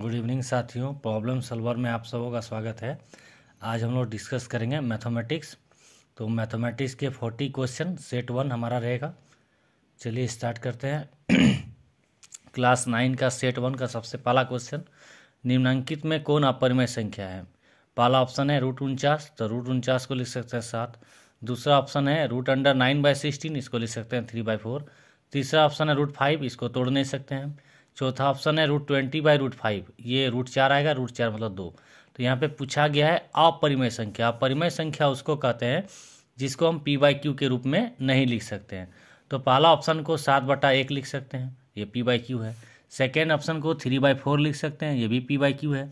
good evening साथियों problem solver में आप सबों का स्वागत है आज हम लोग डिस्कस करेंगे मैथमेटिक्स तो मैथमेटिक्स के फोर्टी क्वेश्चन सेट वन हमारा रहेगा चलिए स्टार्ट करते हैं क्लास नाइन का सेट वन का सबसे पहला क्वेश्चन निम्नांकित में कौन अपरिमय संख्या है पहला ऑप्शन है रूट उनचास तो रूट उनचास को लिख सकते हैं सात दूसरा ऑप्शन है root under nine by sixteen इसको लिख सकते हैं थ्री बाई फोर तीसरा ऑप्शन है रूट फाइव इसको तोड़ नहीं सकते हैं चौथा ऑप्शन है root twenty by root five ये रूट चार आएगा रूट चार मतलब दो तो यहाँ पे पूछा गया है अपरिमय संख्या अपरिमय संख्या उसको कहते हैं जिसको हम पी बाई क्यू के रूप में नहीं लिख सकते हैं तो पहला ऑप्शन को सात बटा एक लिख सकते हैं ये पी बाई क्यू है सेकेंड ऑप्शन को थ्री बाई फोर लिख सकते हैं ये भी पी बाई क्यू है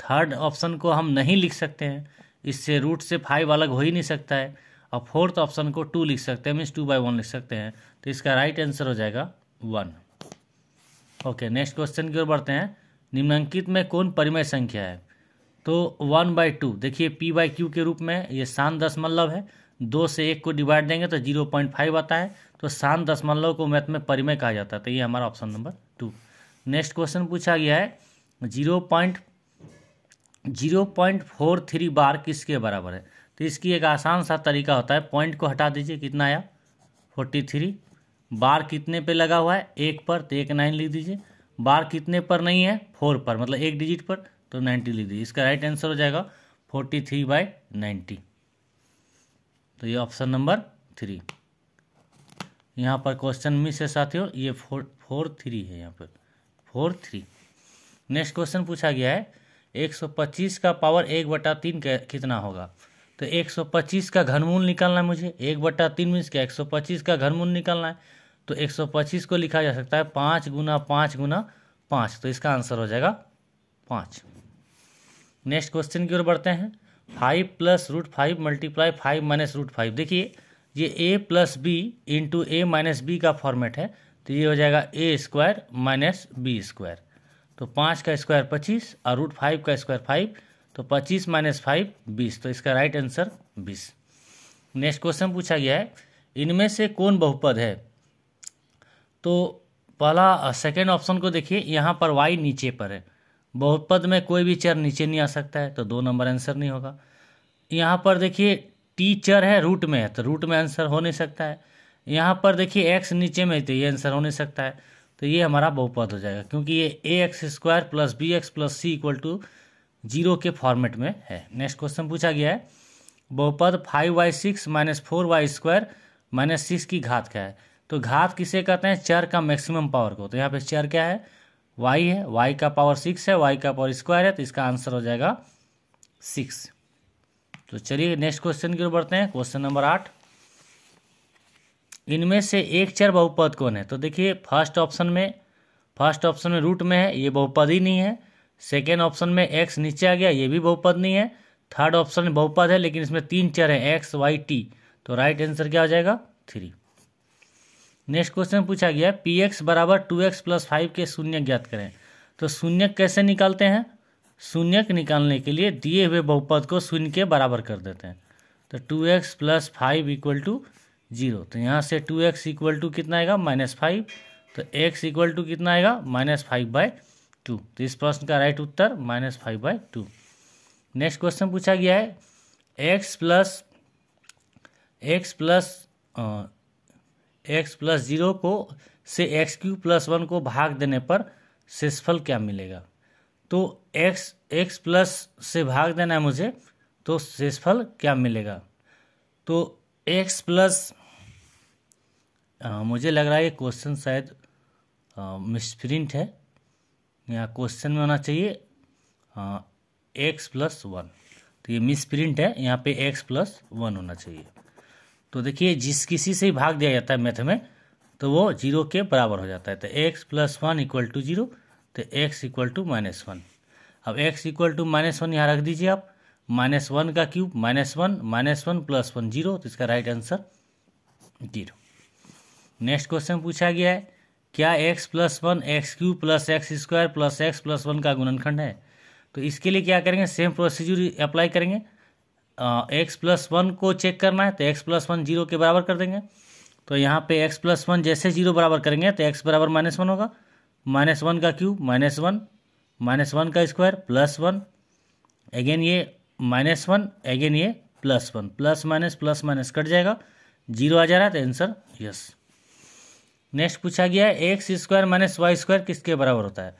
थर्ड ऑप्शन को हम नहीं लिख सकते हैं इससे रूट से फाइव अलग हो ही नहीं सकता है और फोर्थ ऑप्शन को टू लिख सकते हैं मीन्स टू बाई वन लिख सकते हैं तो इसका राइट आंसर हो जाएगा वन ओके नेक्स्ट क्वेश्चन की ओर बढ़ते हैं निम्नांकित में कौन परिमय संख्या है तो वन बाई टू देखिए पी बाई क्यू के रूप में ये शान दशमलव है दो से एक को डिवाइड देंगे तो जीरो पॉइंट फाइव आता है तो शान दशमलव को मैथ में परिमय कहा जाता है तो ये हमारा option number two next question पूछा गया है zero point zero point four three बार किसके बराबर है तो इसकी एक आसान सा तरीका होता है पॉइंट को हटा दीजिए कितना आया फोर्टी थ्री बार कितने पे लगा हुआ है एक पर तो एक नाइन लिख दीजिए बार कितने पर नहीं है फोर पर मतलब एक डिजिट पर तो नाइन्टी लिख दीजिए इसका राइट आंसर हो जाएगा फोर्टी थ्री बाई नाइन्टी तो ये ऑप्शन नंबर थ्री यहाँ पर क्वेश्चन मिस है साथियों ये फोर फोर थ्री है यहाँ पर फोर थ्री नेक्स्ट क्वेश्चन पूछा गया है एक सौ पच्चीस का पावर एक बटा तीन कितना होगा तो एक सौ पच्चीस का घनमूल निकालना है मुझे एक बटा तीन मीन्स क्या एक सौ पच्चीस का घनमूल निकालना है तो 125 को लिखा जा सकता है पाँच गुना पाँच गुना पाँच तो इसका आंसर हो जाएगा पाँच नेक्स्ट क्वेश्चन की ओर बढ़ते हैं five plus root five multiply five minus root five देखिए ये A plus B into A minus B का फॉर्मेट है तो ये हो जाएगा A square minus B square तो पाँच का स्क्वायर पच्चीस और रूट फाइव का स्क्वायर फाइव तो पच्चीस माइनस फाइव बीस तो इसका राइट आंसर बीस नेक्स्ट क्वेश्चन पूछा गया है इनमें से कौन बहुपद है तो पहला सेकेंड ऑप्शन को देखिए यहाँ पर वाई नीचे पर है बहुपद में कोई भी चर नीचे नहीं आ सकता है तो दो नंबर आंसर नहीं होगा यहाँ पर देखिए टी चर है रूट में है तो रूट में आंसर हो नहीं सकता है यहाँ पर देखिए एक्स नीचे में तो ये आंसर हो नहीं सकता है तो ये हमारा बहुपद हो जाएगा क्योंकि ये A X square plus B X plus C equal to zero के फॉर्मेट में है नेक्स्ट क्वेश्चन पूछा गया है बहुपद five Y six minus four Y square minus six की घात का है तो घात किसे कहते हैं चर का मैक्सिमम पावर को तो यहाँ पे चर क्या है वाई है वाई का पावर सिक्स है वाई का पावर स्क्वायर है तो इसका आंसर हो जाएगा सिक्स तो चलिए नेक्स्ट क्वेश्चन की ओर बढ़ते हैं क्वेश्चन नंबर आठ इनमें से एक चर बहुपद कौन है तो देखिए फर्स्ट ऑप्शन में फर्स्ट ऑप्शन में रूट में है ये बहुपद ही नहीं है सेकेंड ऑप्शन में एक्स नीचे आ गया ये भी बहुपद नहीं है थर्ड ऑप्शन में बहुपद है लेकिन इसमें तीन चर है एक्स वाई टी तो राइट आंसर क्या हो जाएगा थ्री नेक्स्ट क्वेश्चन पूछा गया पी एक्स बराबर टू एक्स प्लस फाइव के शून्य ज्ञात करें तो शून्य कैसे निकालते हैं शून्य निकालने के लिए दिए हुए बहुपद को शून्य के बराबर कर देते हैं तो two X plus five equal to zero तो यहाँ से टू एक्स इक्वल टू कितना आएगा माइनस फाइव तो एक्स इक्वल टू कितना आएगा माइनस फाइव बाय टू तो इस प्रश्न का राइट उत्तर minus five by two next question पूछा गया है X plus X plus X plus zero को से एक्स क्यू प्लस वन को भाग देने पर शेषफल क्या मिलेगा तो एक्स एक्स प्लस से भाग देना है मुझे तो शेषफल क्या मिलेगा तो एक्स प्लस आ, मुझे लग रहा है ये क्वेश्चन शायद मिसप्रिंट है या क्वेश्चन में होना चाहिए एक्स प्लस वन तो ये मिसप्रिंट है यहाँ पे एक्स प्लस वन होना चाहिए तो देखिए जिस किसी से ही भाग दिया जाता है मैथ में तो वो जीरो के बराबर हो जाता है तो X plus one equal to zero तो X equal to minus one अब X equal to minus one यहाँ रख दीजिए आप माइनस वन का cube minus one minus one plus one zero तो इसका right answer zero next question पूछा गया है क्या X plus one X cube plus X square plus X plus one का गुणनखंड है तो इसके लिए क्या करेंगे सेम प्रोसीजर अप्लाई करेंगे एक्स प्लस वन को चेक करना है तो एक्स प्लस वन जीरो के बराबर कर देंगे तो यहाँ पे एक्स प्लस वन जैसे जीरो बराबर करेंगे तो एक्स बराबर माइनस वन होगा माइनस वन का cube minus one minus one का स्क्वायर प्लस वन अगेन ये माइनस वन अगेन ये plus one plus minus plus minus cut जाएगा जीरो आ जा रहा है तो आंसर यस नेक्स्ट पूछा गया है x square minus y square किसके बराबर होता है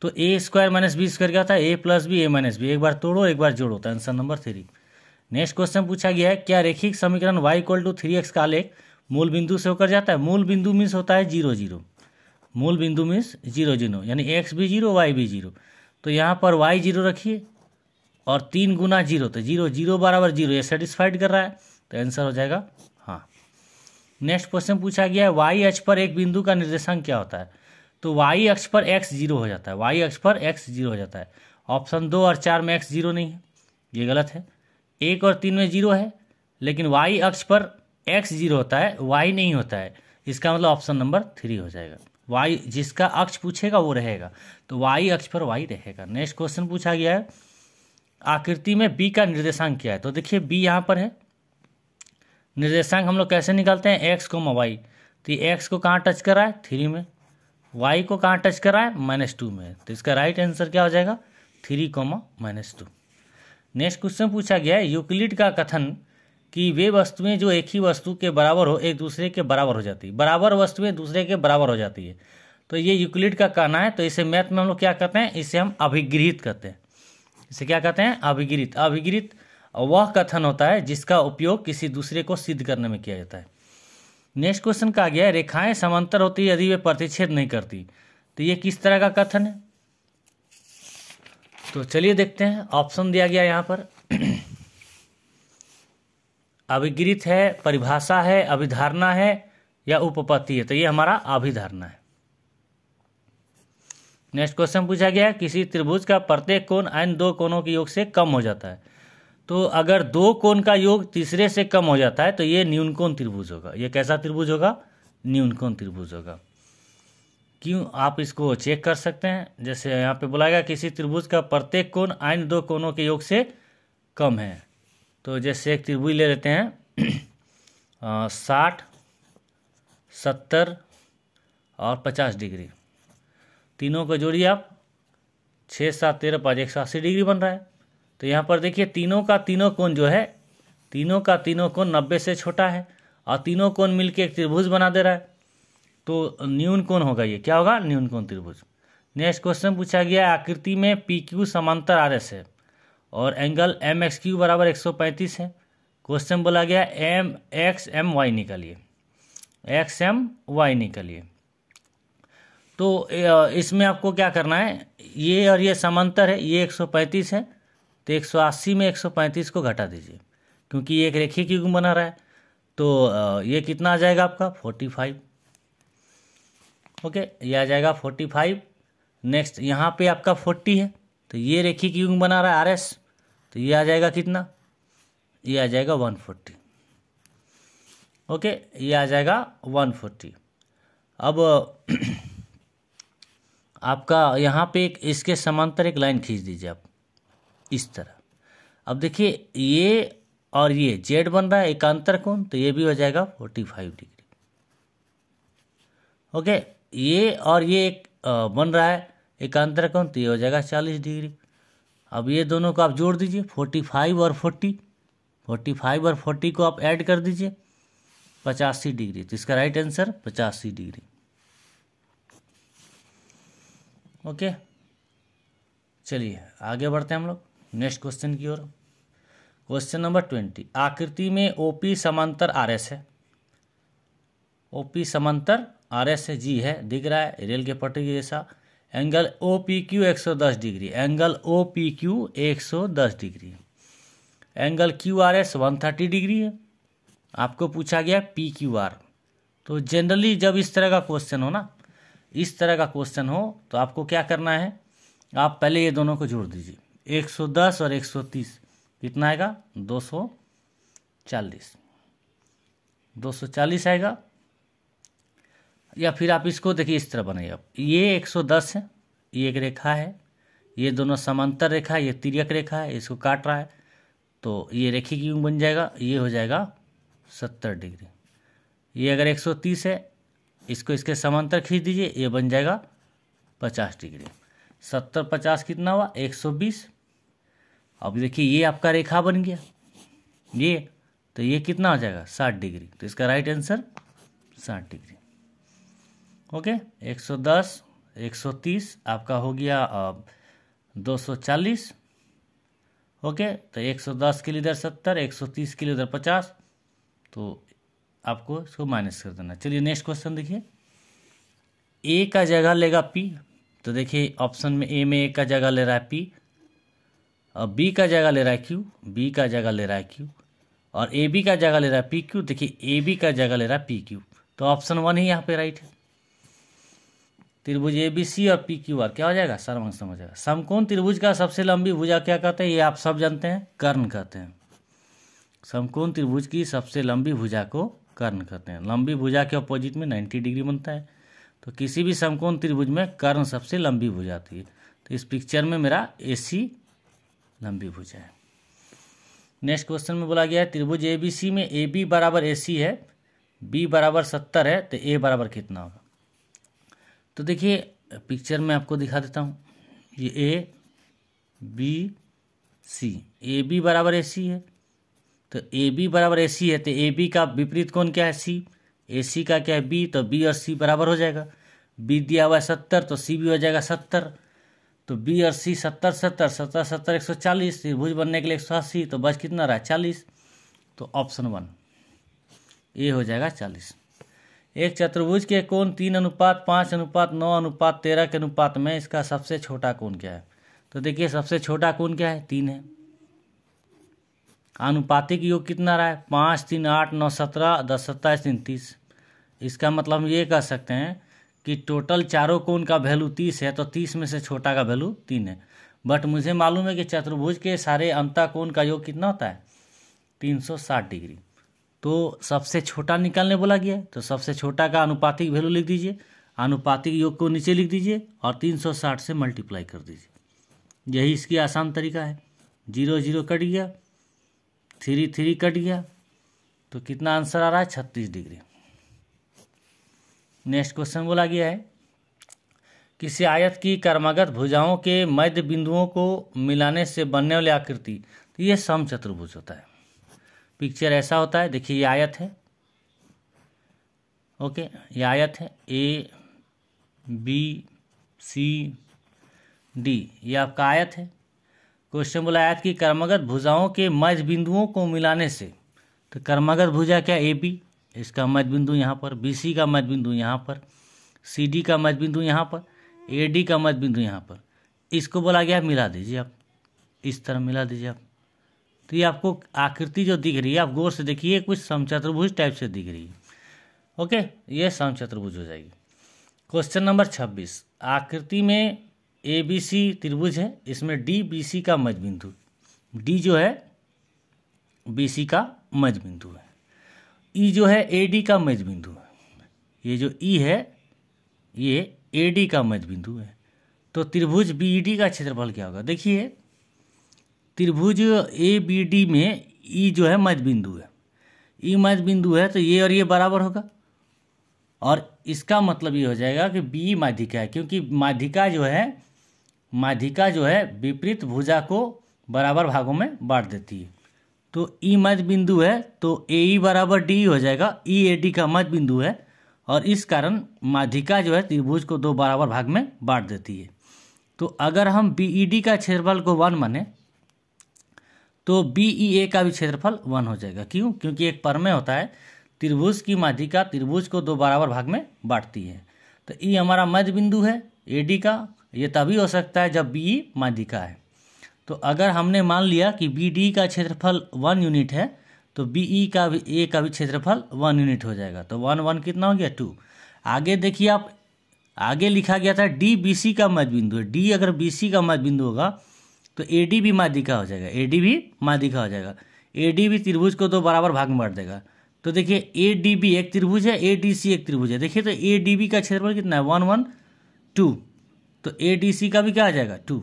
तो a square minus B square क्या होता है a plus b a minus b एक बार तोड़ो एक बार जोड़ो तो answer number three next question पूछा गया है क्या रेखिक समीकरण y equal to three x का लेख मूल बिंदु से होकर जाता है मूल बिंदु मीन्स होता है जीरो जीरो मूल बिंदु मीन्स जीरो जीरो यानी एक्स भी जीरो वाई भी जीरो तो यहाँ पर वाई जीरो रखिए और तीन गुना जीरो तो जीरो जीरो बराबर जीरो ये सेटिस्फाइड कर रहा है तो आंसर हो जाएगा हाँ नेक्स्ट क्वेश्चन पूछा गया है वाई अक्ष पर एक बिंदु का निर्देशांक क्या होता है तो वाई अक्ष पर एक्स जीरो हो जाता है वाई अक्ष पर एक्स जीरो हो जाता है ऑप्शन दो और चार में एक्स जीरो नहीं है ये गलत है एक और तीन में जीरो है लेकिन वाई अक्ष पर एक्स जीरो होता है वाई नहीं होता है इसका मतलब ऑप्शन नंबर थ्री हो जाएगा वाई जिसका अक्ष पूछेगा वो रहेगा तो वाई अक्ष पर वाई रहेगा नेक्स्ट क्वेश्चन पूछा गया है आकृति में बी का निर्देशांक क्या है तो देखिए बी यहाँ पर है निर्देशांक हम लोग कैसे निकालते हैं एक्स को वाई तो ये एक्स को कहाँ टच करा है थ्री में वाई को कहाँ टच करा है माइनस टू में तो इसका राइट आंसर क्या हो जाएगा three comma minus two next question पूछा गया है यूक्लिड का कथन कि वे वस्तुएं जो एक ही वस्तु के बराबर हो एक दूसरे के बराबर हो जाती है बराबर वस्तुएं दूसरे के बराबर हो जाती है तो ये यूक्लिड का कहना है तो इसे मैथ में हम लोग क्या कहते हैं इसे हम अभिगृहित कहते हैं इसे क्या कहते हैं अभिगृहित अभिगृहित वह कथन होता है जिसका उपयोग किसी दूसरे को सिद्ध करने में किया जाता है नेक्स्ट क्वेश्चन कहा गया है रेखाएं समांतर होती यदि वे प्रतिच्छेद नहीं करती तो ये किस तरह का कथन है तो चलिए देखते हैं ऑप्शन दिया गया यहाँ पर अभिग्रित है परिभाषा है अभिधारणा है या उपपत्ति है तो ये हमारा अभिधारणा है नेक्स्ट क्वेश्चन पूछा गया है किसी त्रिभुज का प्रत्येक कोण अन्य दो कोणों के योग से कम हो जाता है तो अगर दो कोण का योग तीसरे से कम हो जाता है तो ये न्यूनकोण त्रिभुज होगा ये कैसा त्रिभुज होगा न्यूनकोण त्रिभुज होगा क्यों आप इसको चेक कर सकते हैं जैसे यहाँ पे बोला गया किसी त्रिभुज का प्रत्येक कोण आइन दो कोणों के योग से कम है तो जैसे एक त्रिभुज ले लेते हैं साठ सत्तर और पचास डिग्री तीनों को जोड़िए आप छः सात तेरह पाँच एक सौ अस्सी डिग्री बन रहा है तो यहाँ पर देखिए तीनों का तीनों कोण जो है तीनों का तीनों कोण नब्बे से छोटा है और तीनों कोण मिलके एक त्रिभुज बना दे रहा है तो न्यून कौन होगा ये क्या होगा न्यून कौन त्रिभुज नेक्स्ट क्वेश्चन पूछा गया आकृति में पी क्यू समांतर आर एस है और एंगल एम एक्स क्यू बराबर एक सौ पैंतीस है क्वेश्चन बोला गया एम एक्स एम वाई निकालिए एक्स एम वाई निकालिए तो इसमें आपको क्या करना है ये और ये समांतर है ये एक सौ पैंतीस है तो एक सौ अस्सी में एक सौ पैंतीस को घटा दीजिए क्योंकि ये एक रेखीय क्यों बना रहा है तो ये कितना आ जाएगा आपका फोर्टी फाइव ओके ये आ जाएगा फोर्टी फाइव नेक्स्ट यहाँ पे आपका फोर्टी है तो ये रेखी युग बना रहा है आर एस तो ये आ जाएगा कितना ये आ जाएगा वन फोर्टी ओके ये आ जाएगा वन फोर्टी अब आपका यहाँ पे एक इसके समांतर एक लाइन खींच दीजिए आप इस तरह अब देखिए ये और ये जेड बन रहा है एकांतर कोण तो ये भी हो जाएगा फोर्टी फाइव डिग्री ओके ये और ये एक बन रहा है एकांतर कौन तो ये हो जाएगा चालीस डिग्री अब ये दोनों को आप जोड़ दीजिए फोर्टी फाइव और फोर्टी फोर्टी फाइव और फोर्टी को आप ऐड कर दीजिए पचासी डिग्री तो इसका राइट आंसर पचासी डिग्री ओके चलिए आगे बढ़ते हैं हम लोग नेक्स्ट क्वेश्चन की ओर क्वेश्चन नंबर ट्वेंटी आकृति में ओपी समांतर आर एस है ओपी समांतर आर एस है जी है दिख रहा है रेल के पटरी जैसा एंगल ओ पी क्यू एक सौ दस degree angle O P Q एक सौ दस degree angle Q R S one thirty degree है आपको पूछा गया पी क्यू आर तो जनरली जब इस तरह का क्वेश्चन हो ना इस तरह का क्वेश्चन हो तो आपको क्या करना है आप पहले ये दोनों को जोड़ दीजिए 110 और 130 कितना आएगा 240 240 आएगा या फिर आप इसको देखिए इस तरह बनाइए ये 110 है ये एक रेखा है ये दोनों समांतर रेखा है ये तिरक रेखा है इसको काट रहा है तो ये रेखी क्यों बन जाएगा ये हो जाएगा सत्तर डिग्री ये अगर एक सौ तीस है इसको इसके समांतर खींच दीजिए ये बन जाएगा पचास डिग्री सत्तर पचास कितना हुआ एक सौ बीस अब देखिए ये आपका रेखा बन गया ये तो ये कितना हो जाएगा साठ डिग्री तो इसका राइट आंसर साठ डिग्री ओके 110 130 आपका हो गया अब 240 ओके तो 110 के लिए इधर 70 130 के लिए उधर 50 तो आपको इसको माइनस कर देना चलिए नेक्स्ट क्वेश्चन देखिए ए का जगह लेगा पी तो देखिए ऑप्शन में ए में ए का जगह ले रहा है पी और बी का जगह ले रहा है क्यू बी का जगह ले रहा है क्यू और ए बी का जगह ले रहा है पी क्यू देखिए ए बी का जगह ले रहा है पी क्यू तो ऑप्शन वन ही यहाँ पे राइट है त्रिभुज ए बी सी और पी क्यू आर क्या हो जाएगा सर्वांग सम हो जाएगा समकोण त्रिभुज का सबसे लंबी भुजा क्या कहते हैं ये आप सब जानते हैं कर्ण कहते हैं समकोण त्रिभुज की सबसे लंबी भुजा को कर्ण कहते हैं लंबी भुजा के अपोजिट में नाइन्टी डिग्री बनता है तो किसी भी समकोण त्रिभुज में कर्ण सबसे लंबी भुजा थी तो इस पिक्चर में मेरा ए सी लंबी भुजा है नेक्स्ट क्वेश्चन में बोला गया है त्रिभुज ए बी सी में ए बी बराबर ए सी है बी बराबर सत्तर है तो ए बराबर कितना होगा तो देखिए पिक्चर में आपको दिखा देता हूँ ये A B C A B बराबर ए सी है तो ए बी बराबर ए सी है तो ए बी का विपरीत कौन क्या है सी ए सी का क्या है बी तो बी और सी बराबर हो जाएगा बी दिया हुआ है सत्तर तो सी भी हो जाएगा सत्तर तो बी और सी सत्तर सत्तर सत्तर सत्तर एक सौ चालीस त्रिभुज बनने के लिए एक सौ अस्सी तो बच कितना रहा चालीस तो ऑप्शन वन ए हो जाएगा चालीस एक चतुर्भुज के कोण तीन अनुपात पाँच अनुपात नौ अनुपात तेरह के अनुपात में इसका सबसे छोटा कोण क्या है तो देखिए सबसे छोटा कोण क्या है तीन है अनुपातिक योग कितना रहा है पाँच तीन आठ नौ सत्रह दस सत्ताईस तीन तीस इसका मतलब हम ये कह सकते हैं कि टोटल चारों कोण का वैल्यू तीस है तो तीस में से छोटा का वैल्यू तीन है बट मुझे मालूम है कि चतुर्भुज के सारे अंतः कोण का योग कितना होता है तीन सौ साठ डिग्री तो सबसे छोटा निकालने बोला गया है तो सबसे छोटा का अनुपातिक वैल्यू लिख दीजिए अनुपातिक योग को नीचे लिख दीजिए और 360 से मल्टीप्लाई कर दीजिए यही इसकी आसान तरीका है जीरो जीरो कट गया थ्री थ्री कट गया तो कितना आंसर आ रहा है छत्तीस डिग्री नेक्स्ट क्वेश्चन बोला गया है किसी आयत की कर्मागत भुजाओं के मध्य बिंदुओं को मिलाने से बनने वाली आकृति तो ये समचतुर्भुज होता है पिक्चर ऐसा होता है देखिए ये आयत है ओके ये आयत है ए बी सी डी ये आपका आयत है क्वेश्चन बोला आयत की कर्मगत भुजाओं के मध्य बिंदुओं को मिलाने से तो कर्मगत भुजा क्या ए बी इसका मध्य बिंदु यहाँ पर बी सी का मध्य बिंदु यहाँ पर सी डी का मध्य बिंदु यहाँ पर ए डी का मध्य बिंदु यहाँ पर इसको बोला गया मिला दीजिए आप इस तरह मिला दीजिए आप तो ये आपको आकृति जो दिख रही है आप गौर से देखिए कुछ समचतुर्भुज टाइप से दिख रही है ओके ये समचतुर्भुज हो जाएगी क्वेश्चन नंबर छब्बीस आकृति में ए बी सी त्रिभुज है इसमें डी बी सी का मज बिंदु डी जो है बी सी का मज बिंदु है ई e जो है ए डी का मज बिंदु है ये जो ई e है ये ए डी का मज बिंदु है तो त्रिभुज बी ई डी का क्षेत्रफल क्या होगा देखिए त्रिभुज ए बी डी में ई e जो है मध्य बिंदु है ई e मध्य बिंदु है तो ये और ये बराबर होगा और इसका मतलब ये हो जाएगा कि बी माध्यिका है क्योंकि माध्यिका जो है माध्यिका जो है विपरीत भुजा को बराबर भागों में बांट देती है तो ई e मध्य बिंदु है तो ए ई बराबर डी हो जाएगा ई ए डी का मध्य बिंदु है और इस कारण माध्यिका जो है त्रिभुज को दो बराबर भाग में बांट देती है तो अगर हम बी ई डी का क्षेत्रफल को वन माने तो बी ई ए का भी क्षेत्रफल वन हो जाएगा क्यों क्योंकि एक परमय होता है त्रिभुज की माध्यिका त्रिभुज को दो बराबर भाग में बांटती है तो ई e हमारा मध्य बिंदु है ए डी का ये तभी हो सकता है जब बी ई e माध्यिका है तो अगर हमने मान लिया कि बी डी का क्षेत्रफल वन यूनिट है तो बी ई e का भी ए का भी क्षेत्रफल वन यूनिट हो जाएगा तो वन वन कितना हो गया टू आगे देखिए आप आगे लिखा गया था डी बी सी का मध्य बिंदु है डी अगर बी सी का मध्य बिंदु होगा तो ए डी भी माध्यिका हो जाएगा ए डी भी माध्यिका हो जाएगा ए डी भी त्रिभुज को तो बराबर भाग में बांट देगा तो देखिए ए डी बी एक त्रिभुज है ए डी सी एक त्रिभुज है देखिए तो ए डी बी का क्षेत्रफल कितना है वन वन टू तो ए डी सी का भी क्या आ जाएगा टू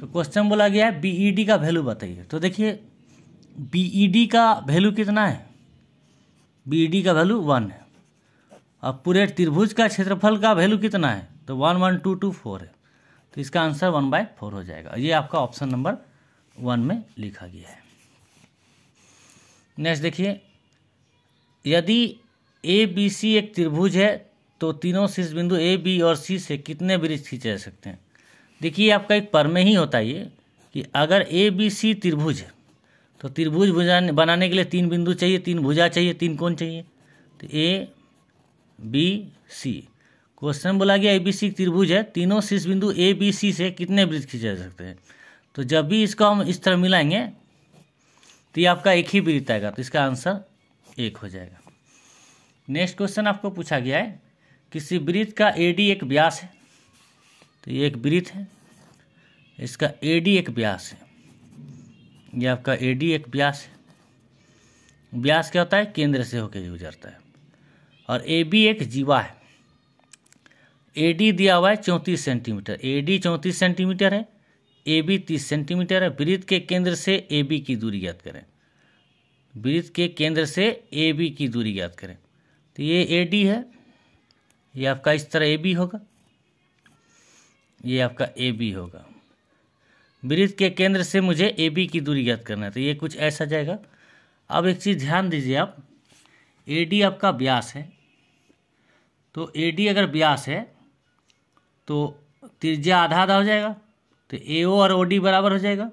तो क्वेश्चन बोला गया है बी ई डी का वैल्यू बताइए तो देखिए बी ई डी का वैल्यू कितना है बी ई डी का वैल्यू वन है अब पूरे त्रिभुज का क्षेत्रफल का वैल्यू कितना है तो one one two two four है तो इसका आंसर वन बाय फोर हो जाएगा ये आपका ऑप्शन नंबर वन में लिखा गया है नेक्स्ट देखिए यदि ए बी सी एक त्रिभुज है तो तीनों शीर्ष बिंदु ए बी और सी से कितने वृक्ष खींचे जा सकते हैं देखिए आपका एक पर में ही होता है ये कि अगर ए बी सी त्रिभुज है तो त्रिभुज बनाने के लिए तीन बिंदु चाहिए तीन भुजा चाहिए तीन कोण चाहिए तो ए बी सी क्वेश्चन बोला गया एबीसी त्रिभुज है तीनों शीर्ष बिंदु ए बी सी से कितने वृत्त खींचे जा सकते हैं तो जब भी इसको हम इस तरह मिलाएंगे तो ये आपका एक ही वृत्त आएगा तो इसका आंसर एक हो जाएगा नेक्स्ट क्वेश्चन आपको पूछा गया है किसी वृत्त का ए डी एक व्यास है तो ये एक वृत्त है इसका ए डी एक व्यास है ये आपका ए डी एक व्यास है व्यास क्या होता है केंद्र से होकर गुजरता है और ए बी एक जीवा है ए डी दिया हुआ है चौंतीस सेंटीमीटर ए डी चौंतीस सेंटीमीटर है ए बी तीस सेंटीमीटर है वृत्त के केंद्र से ए बी की दूरी याद करें वृत्त के केंद्र से ए बी की दूरी याद करें तो ये ए डी है ये आपका इस तरह ए बी होगा ये आपका ए बी होगा वृत्त के केंद्र से मुझे ए बी की दूरी याद करना है तो ये कुछ ऐसा जाएगा अब एक चीज़ ध्यान दीजिए आप ए डी आपका व्यास है तो ए डी अगर व्यास है तो त्रिज्या आधा आधा हो जाएगा तो ए ओ और ओ डी बराबर हो जाएगा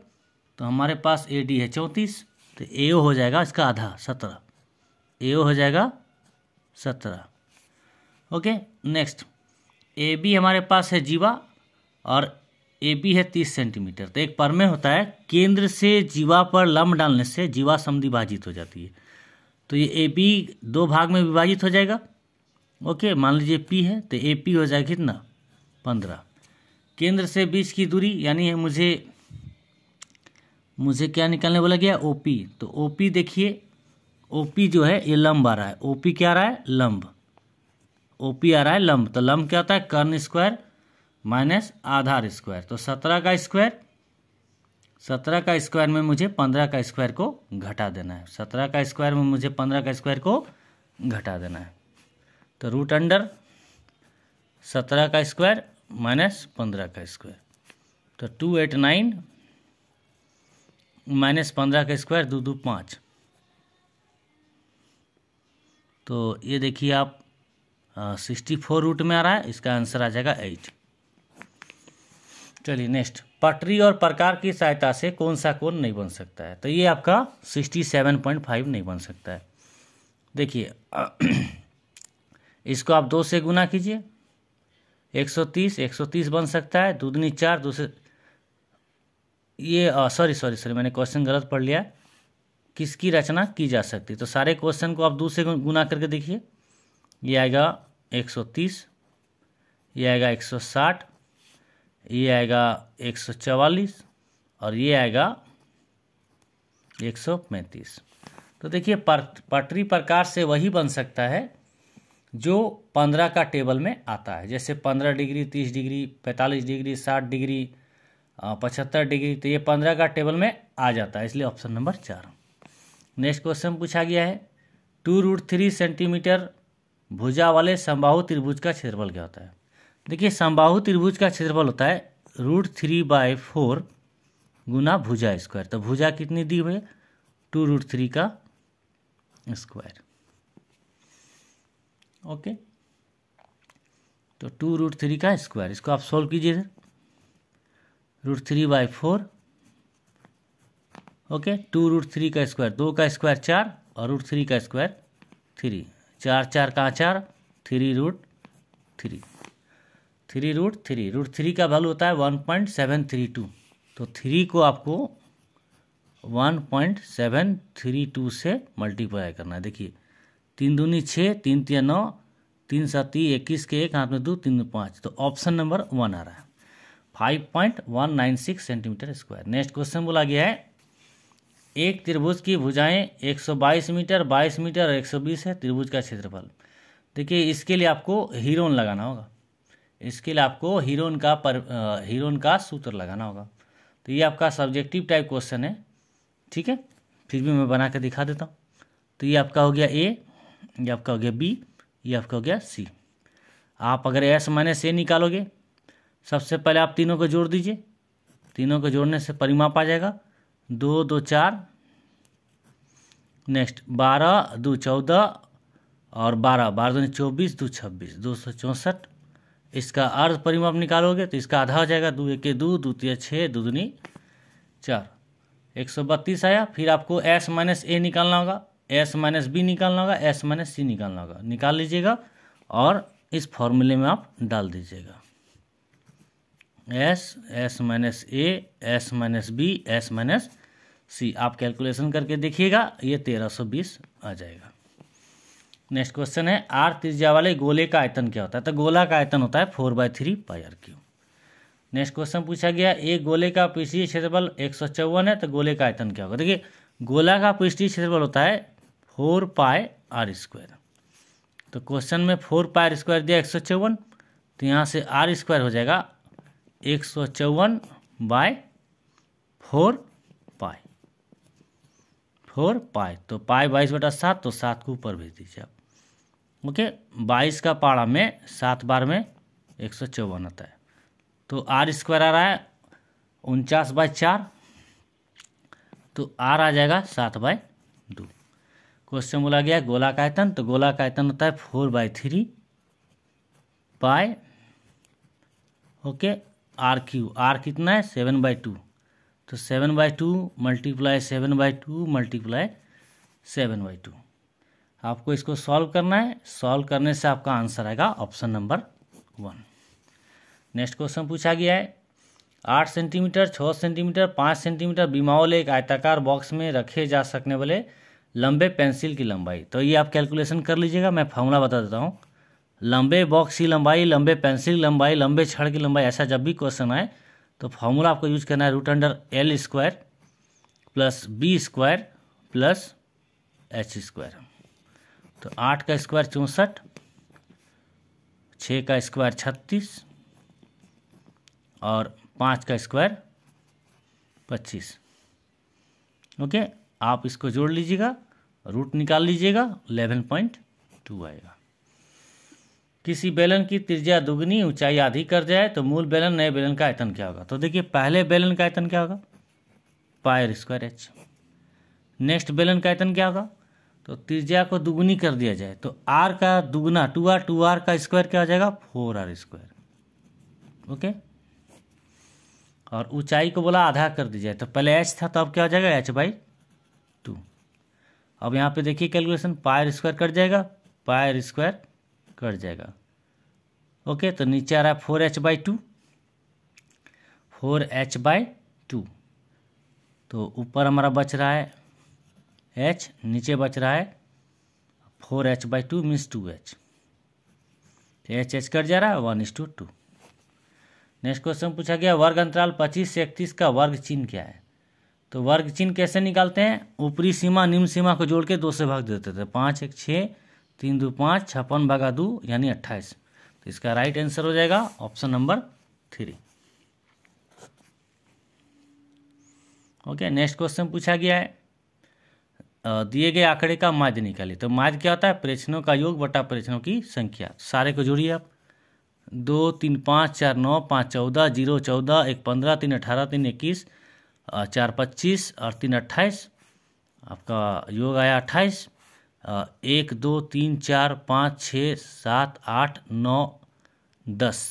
तो हमारे पास ए डी है चौंतीस तो ए ओ हो जाएगा इसका आधा सत्रह ए ओ हो जाएगा सत्रह ओके नेक्स्ट ए बी हमारे पास है जीवा और ए बी है तीस सेंटीमीटर तो एक परमे होता है केंद्र से जीवा पर लम्ब डालने से जीवा समधि विभाजित हो जाती है तो ये ए पी दो भाग में विभाजित हो जाएगा ओके मान लीजिए पी है तो ए पी हो जाएगा कितना पंद्रह केंद्र से बीच की दूरी यानी मुझे मुझे क्या निकालने बोला गया ओपी तो ओपी देखिए ओपी जो है ये लंब आ रहा है ओपी क्या आ रहा है लंब ओपी आ रहा है लंब तो लंब क्या होता है कर्ण स्क्वायर माइनस आधार स्क्वायर तो सत्रह का स्क्वायर सत्रह का स्क्वायर में मुझे पंद्रह का स्क्वायर को घटा देना है सत्रह का स्क्वायर में मुझे पंद्रह का स्क्वायर को घटा देना है तो रूट अंडर सत्रह का स्क्वायर माइनस पंद्रह का स्क्वायर तो टू एट नाइन माइनस पंद्रह का स्क्वायर दो दो पाँच तो ये देखिए आप सिक्सटी फोर रूट में आ रहा है इसका आंसर आ जाएगा एट चलिए नेक्स्ट पटरी और प्रकार की सहायता से कौन सा कोण नहीं बन सकता है तो ये आपका सिक्सटी सेवन पॉइंट फाइव नहीं बन सकता है देखिए इसको आप दो से गुना कीजिए एक सौ तीस एक सौ तीस बन सकता है दूधनी चार दूसरे ये सॉरी सॉरी सॉरी मैंने क्वेश्चन गलत पढ़ लिया किसकी रचना की जा सकती तो सारे क्वेश्चन को आप दूसरे गुना करके देखिए ये आएगा एक सौ तीस ये आएगा एक सौ साठ ये आएगा एक सौ चवालीस और ये आएगा एक सौ पैंतीस तो देखिए पटरी प्रकार से वही बन सकता है जो पंद्रह का टेबल में आता है जैसे पंद्रह डिग्री तीस डिग्री पैंतालीस डिग्री साठ डिग्री पचहत्तर डिग्री तो ये पंद्रह का टेबल में आ जाता है इसलिए ऑप्शन नंबर चार नेक्स्ट क्वेश्चन पूछा गया है टू रूट थ्री सेंटीमीटर भुजा वाले संबाहु त्रिभुज का क्षेत्रफल क्या होता है देखिए संबाहु त्रिभुज का क्षेत्रफल होता है रूट थ्री बाय फोर गुना भुजा स्क्वायर तो भुजा कितनी दी हुई है टू रूट थ्री का स्क्वायर ओके तो टू रूट थ्री का स्क्वायर इसको आप सॉल्व कीजिए sir root three by four okay two root three का स्क्वायर दो का स्क्वायर चार और रूट थ्री का स्क्वायर थ्री चार चार का चार three root three three root three root three का वैल्यू होता है one point seven three two तो थ्री को आपको one point seven three two से मल्टीप्लाई करना है देखिए तीन दूनी छः तीन तीन नौ तीन तीन इक्कीस के एक हाथ में दो तीन पाँच तो ऑप्शन नंबर वन आ रहा है five point one nine six centimetre square next question बोला गया है एक त्रिभुज की भुजाएं 122 मीटर 22 मीटर और 120 है त्रिभुज का क्षेत्रफल देखिए इसके लिए आपको हीरोन लगाना होगा इसके लिए आपको हीरोन का पर हीरोन का सूत्र लगाना होगा तो ये आपका सब्जेक्टिव टाइप क्वेश्चन है ठीक है फिर भी मैं बना के दिखा देता हूँ तो ये आपका हो गया ए ये आपका हो गया बी ये आपका हो गया सी आप अगर एस माइनस ए निकालोगे सबसे पहले आप तीनों को जोड़ दीजिए तीनों को जोड़ने से परिमाप आ जाएगा दो दो चार नेक्स्ट बारह दो चौदह और बारह बारह दो चौबीस दो छब्बीस दो सौ चौंसठ इसका अर्ध परिमाप निकालोगे तो इसका आधा हो जाएगा दो एक दो दो तीन छः दो दूनी चार एक सौ बत्तीस आया फिर आपको एस माइनस ए निकालना होगा एस माइनस बी निकालना होगा एस माइनस सी निकालना होगा निकाल लीजिएगा और इस फॉर्मूले में आप डाल दीजिएगा S S minus A S minus B S minus C आप कैलकुलेशन करके देखिएगा ये तेरह सौ बीस आ जाएगा नेक्स्ट क्वेश्चन है आर त्रिज्या वाले गोले का आयतन क्या होता है तो गोला का आयतन होता है four by three pi r cube next question पूछा गया एक गोले का पृष्ठीय क्षेत्रफल एक सौ चौवन है तो गोले का आयतन क्या होगा देखिए गोला का पृष्ठीय क्षेत्रफल होता है फोर पाई आर स्क्वायर तो क्वेश्चन में फोर पाई आर स्क्वायर दिया एक सौ चौवन तो यहाँ से आर स्क्वायर हो जाएगा एक सौ चौवन by four pi four pi तो पाई बाईस बटा सात तो सात को ऊपर भेज दीजिए आप ओके बाईस का पारा में सात बार में एक सौ चौवन आता है तो आर स्क्वायर आ रहा है उनचास बाय चार तो आर आ जाएगा सात बाय दो क्वेश्चन बोला गया गोला का आयतन तो गोला का आयतन होता है four by three by okay r cube r कितना है सेवन बाई टू तो seven by two multiply seven by two multiply seven by two आपको इसको सॉल्व करना है सॉल्व करने से आपका आंसर आएगा option number one next question पूछा गया है आठ सेंटीमीटर छः सेंटीमीटर पाँच सेंटीमीटर बीमाओले एक आयताकार बॉक्स में रखे जा सकने वाले लंबे पेंसिल की लंबाई तो ये आप कैलकुलेशन कर लीजिएगा मैं फॉर्मूला बता देता हूँ लंबे बॉक्स की लंबाई लंबे पेंसिल की लंबाई लंबे छड़ की लंबाई ऐसा जब भी क्वेश्चन आए तो फॉर्मूला आपको यूज करना है root under L square plus B square plus H square तो आठ का स्क्वायर चौंसठ छः का स्क्वायर छत्तीस और पाँच का स्क्वायर पच्चीस ओके आप इसको जोड़ लीजिएगा रूट निकाल लीजिएगा इलेवन पॉइंट टू आएगा किसी बेलन की त्रिज्या दुगनी ऊंचाई आधी कर जाए तो मूल बेलन नए बेलन का आयतन क्या होगा तो देखिए पहले बेलन का आयतन क्या होगा पायर स्क्वायर एच नेक्स्ट बेलन का आयतन क्या होगा तो त्रिज्या को दुगनी कर दिया जाए तो आर का दुगुना टू आर टू आर का स्क्वायर क्या हो जाएगा फोर आर स्क्वायर ओके और ऊंचाई को बोला आधा कर दी जाए तो पहले एच था तो अब क्या हो जाएगा एच बाई अब यहाँ पे देखिए कैलकुलेशन पायर स्क्वायर कट जाएगा पायर स्क्वायर कट जाएगा ओके तो नीचे आ रहा है four H by two four H by two तो ऊपर हमारा बच रहा है एच नीचे बच रहा है four H by two means two H तो एच एच कट जा रहा है one is two two next question पूछा गया वर्ग अंतराल पच्चीस से इकतीस का वर्ग चिन्ह क्या है तो वर्ग चिन्ह कैसे निकालते हैं ऊपरी सीमा निम्न सीमा को जोड़ के दो से भाग देते थे पाँच एक छः तीन दो पाँच छप्पन भागा दो यानी अट्ठाईस तो इसका राइट आंसर हो जाएगा option number three okay next question पूछा गया है दिए गए आंकड़े का माध्य निकालिए तो माध्य क्या होता है प्रेक्षणों का योग बटा प्रेक्षणों की संख्या सारे को जोड़िए आप दो तीन पाँच चार नौ पाँच चौदह जीरो चौदह एक पंद्रह तीन अठारह तीन इक्कीस चार पच्चीस और तीन अट्ठाईस आपका योग आया अट्ठाईस एक दो तीन चार पाँच छः सात आठ नौ दस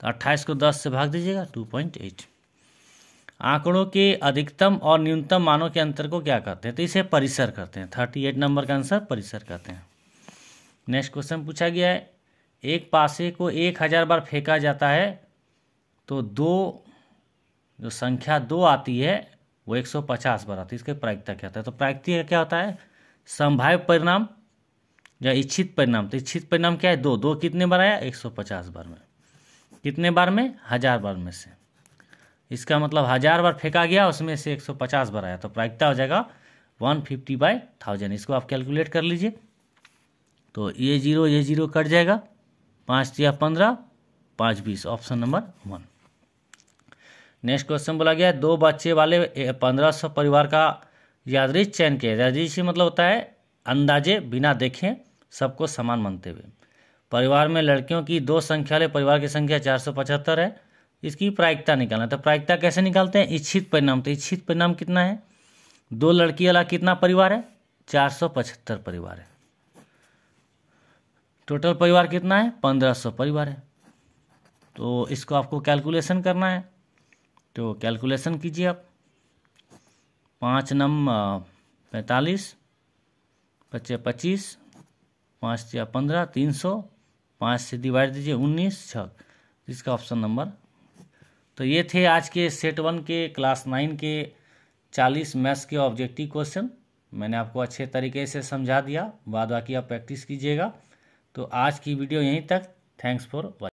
तो अट्ठाईस को दस से भाग दीजिएगा टू पॉइंट एट आंकड़ों के अधिकतम और न्यूनतम मानों के अंतर को क्या कहते हैं तो इसे परिसर कहते हैं थर्टी एट नंबर का आंसर परिसर कहते हैं नेक्स्ट क्वेश्चन पूछा गया है एक पासे को एक हज़ार बार फेंका जाता है तो दो जो संख्या दो आती है वो 150 बार आती है इसके प्रायिकता क्या होता है तो प्रायिकता क्या होता है संभाव्य परिणाम या इच्छित परिणाम तो इच्छित परिणाम क्या है दो दो कितने बार आया 150 बार में कितने बार में हजार बार में से इसका मतलब हजार बार फेंका गया उसमें से 150 बार आया तो प्रायिकता हो जाएगा 150 फिफ्टी बाई थाउजेंड इसको आप कैलकुलेट कर लीजिए तो ये जीरो ये जीरो कट जाएगा पाँच या पंद्रह पाँच बीस option number one next question बोला गया दो बच्चे वाले पंद्रह सौ परिवार का यादृश चयन किया यादृश मतलब होता है अंदाजे बिना देखें सबको समान मानते हुए परिवार में लड़कियों की दो संख्या वाले परिवार की संख्या चार सौ पचहत्तर है इसकी प्रायिकता निकालना तो प्रायिकता कैसे निकालते हैं इच्छित परिणाम तो इच्छित परिणाम कितना है दो लड़की वाला कितना परिवार है चार सौ पचहत्तर परिवार है टोटल परिवार कितना है पंद्रह सौ परिवार है तो इसको आपको कैलकुलेशन करना है तो कैलकुलेशन कीजिए आप पाँच नम पैंतालीस पच्चे पच्चीस पाँच या पंद्रह तीन सौ पाँच से डिवाइड दीजिए उन्नीस छः इसका ऑप्शन नंबर तो ये थे आज के सेट वन के क्लास नाइन के चालीस मैथ्स के ऑब्जेक्टिव क्वेश्चन मैंने आपको अच्छे तरीके से समझा दिया बाद बाकी आप प्रैक्टिस कीजिएगा तो आज की वीडियो यहीं तक थैंक्स फॉर वॉचिंग